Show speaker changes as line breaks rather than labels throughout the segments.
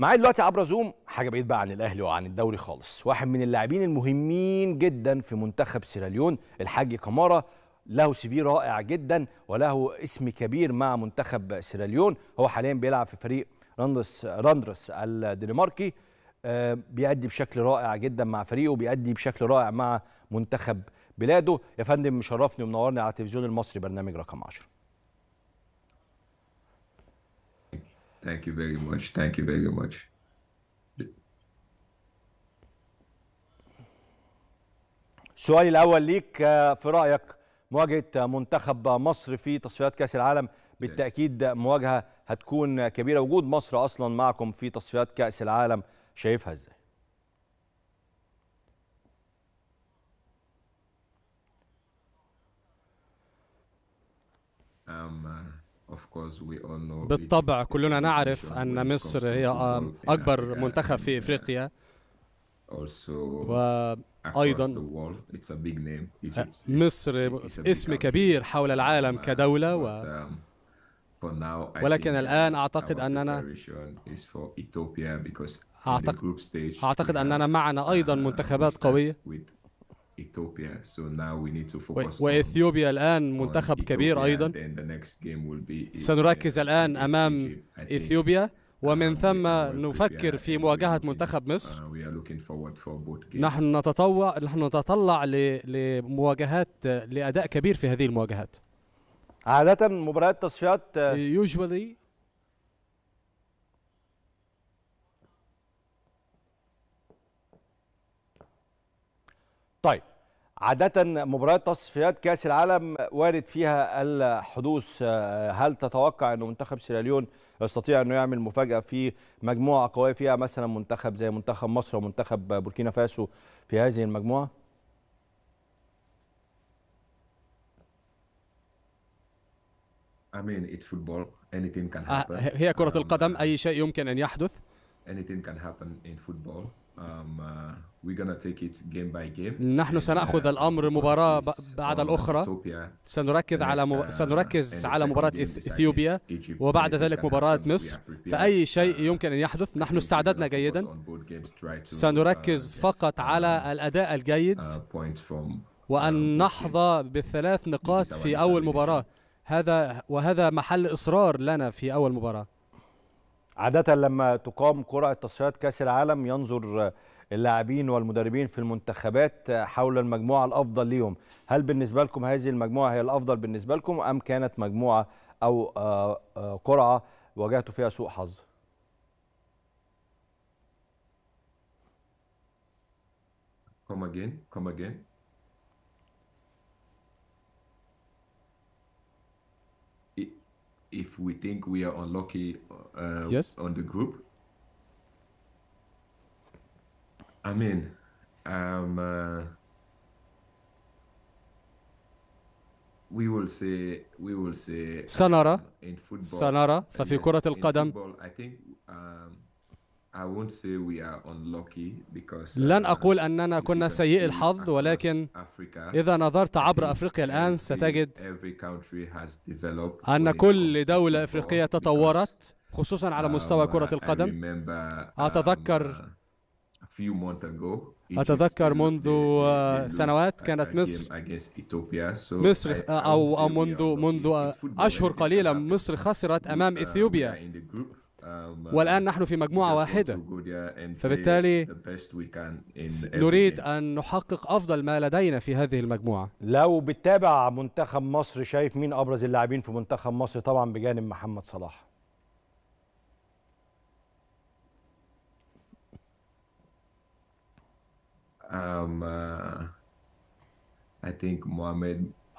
معايا دلوقتي عبر زوم حاجه بعيد بقى عن الاهلي وعن الدوري خالص واحد من اللاعبين المهمين جدا في منتخب سيراليون الحاج كمارة له سي في رائع جدا وله اسم كبير مع منتخب سيراليون هو حاليا بيلعب في فريق راندرس راندرس الدنماركي آه، بيأدي بشكل رائع جدا مع فريقه بيأدي بشكل رائع مع منتخب بلاده يا فندم مشرفني ومنورني على التلفزيون المصري برنامج
رقم 10 Thank you very much. Thank you very much.
سؤالي الأول ليك آه، في رأيك مواجهة منتخب مصر في تصفيات كأس العالم بالتأكيد مواجهة هتكون كبيرة وجود مصر أصلا معكم في تصفيات كأس العالم شايفها إزاي؟
Um, uh... بالطبع كلنا نعرف أن
مصر هي أكبر منتخب في إفريقيا وأيضا مصر اسم كبير حول العالم كدولة و um, ولكن الآن um, أعتقد أننا
أعتقد,
أعتقد أننا معنا أيضا uh, منتخبات قوية
So now we need to focus
وإثيوبيا الآن منتخب كبير أيضا سنركز الآن أمام إثيوبيا uh, ومن ثم نفكر في مواجهة منتخب مصر
uh,
نحن نتطوع نحن نتطلع لمواجهات لأداء كبير في هذه المواجهات
عادة مباريات تصفيات آه، usually طيب عادة مباريات تصفيات كأس العالم وارد فيها الحدوث آه، هل تتوقع أن منتخب سيراليون يستطيع أنه يعمل مفاجأة في مجموعة قوية فيها مثلا منتخب زي منتخب مصر ومنتخب بوركينا فاسو في هذه
المجموعة؟ I mean it's football anything can آه، happen هي كرة um,
القدم أي شيء يمكن أن يحدث
anything can happen in football نحن سنأخذ الأمر مباراة بعد الأخرى
سنركز على مب... Uh, سنركز على مباراة إثيوبيا وبعد ذلك مباراة مصر فأي شيء uh, يمكن أن يحدث نحن استعددنا جيدا
uh,
سنركز فقط على um, الأداء الجيد وأن نحظى بثلاث نقاط في أول مباراة هذا وهذا محل إصرار لنا في أول مباراة
عادة لما تقام قرعة تصفيات كأس العالم ينظر اللاعبين والمدربين في المنتخبات حول المجموعة الأفضل ليهم هل بالنسبة لكم هذه المجموعة هي الأفضل بالنسبة لكم أم كانت مجموعة أو آه، آه، قرعة واجهتوا فيها سوء حظ؟
Come again, come again. if we think we are unlucky uh, yes. on the group. I mean, um, uh, we will say we will say Sanara in football Sanara. ففي football, I think um, Uh, لن أقول أننا كنا سيئي الحظ ولكن إذا نظرت عبر أفريقيا الآن ستجد أن كل
دولة أفريقية تطورت خصوصا على مستوى uh, كرة القدم um, أتذكر
أتذكر منذ uh, سنوات كانت مصر مصر أو
منذ منذ أشهر قليلة مصر خسرت أمام إثيوبيا والآن
نحن في مجموعة واحدة فبالتالي نريد أن نحقق أفضل ما لدينا في هذه المجموعة لو بتتابع منتخب مصر شايف مين أبرز اللاعبين في منتخب مصر طبعا بجانب محمد صلاح
um, uh,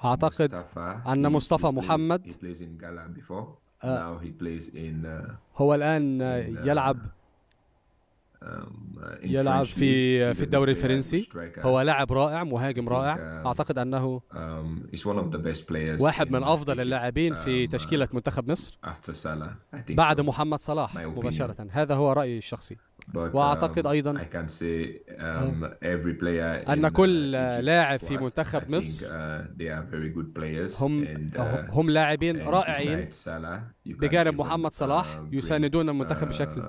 أعتقد أن مصطفى محمد Uh, now he plays in uh,
هو الآن uh,
يلعب um, يلعب في في الدوري الفرنسي هو لاعب
رائع مهاجم رائع اعتقد انه
um, واحد من افضل
اللاعبين في um, تشكيله منتخب مصر بعد محمد صلاح مباشره هذا هو رايي الشخصي But, واعتقد um,
ايضا I can say, إيه. um, every player ان uh, كل لاعب في منتخب مصر uh, هم uh,
هم لاعبين رائعين بجانب محمد صلاح يساندون المنتخب بشكل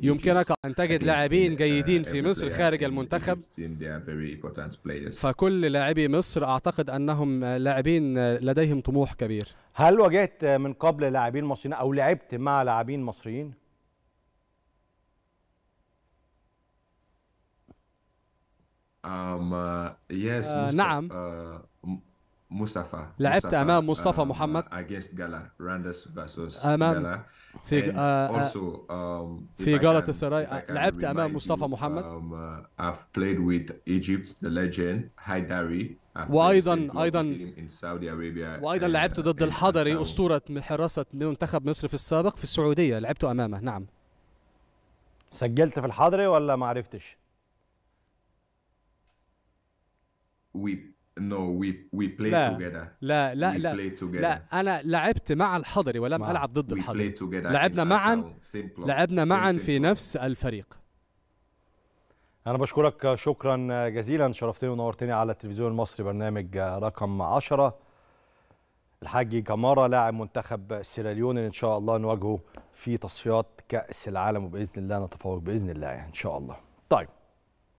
يمكنك ان تجد لاعبين جيدين في مصر خارج المنتخب فكل لاعبي مصر اعتقد انهم لاعبين
لديهم طموح كبير هل واجهت من قبل لاعبين مصريين او لعبت مع لاعبين مصريين
أم يس آه، مصطفى نعم آه، مصطفى لعبت امام مصطفى أم محمد اجيست جالا راندس فاسوس امام في آه، also, um, في جالة السراي لعبت امام مصطفى
محمد um,
uh, I've played with Egypt the legend Haidari وايضا
ايضا وايضا لعبت uh, ضد الحضري اسطوره حراسه منتخب مصر في السابق في السعوديه
لعبت امامه نعم سجلت في الحضري ولا ما عرفتش؟
we no we we play لا together لا لا we لا play together. لا
انا لعبت مع الحضري ولم ما. العب
ضد الحضري لعبنا معا لعبنا معا في
نفس الفريق انا بشكرك شكرا جزيلا شرفتني ونورتني على التلفزيون المصري برنامج رقم 10 الحاج جمارة لاعب منتخب سيراليون ان شاء الله نواجهه في تصفيات كاس العالم وباذن الله نتفوق باذن الله يعني ان شاء الله طيب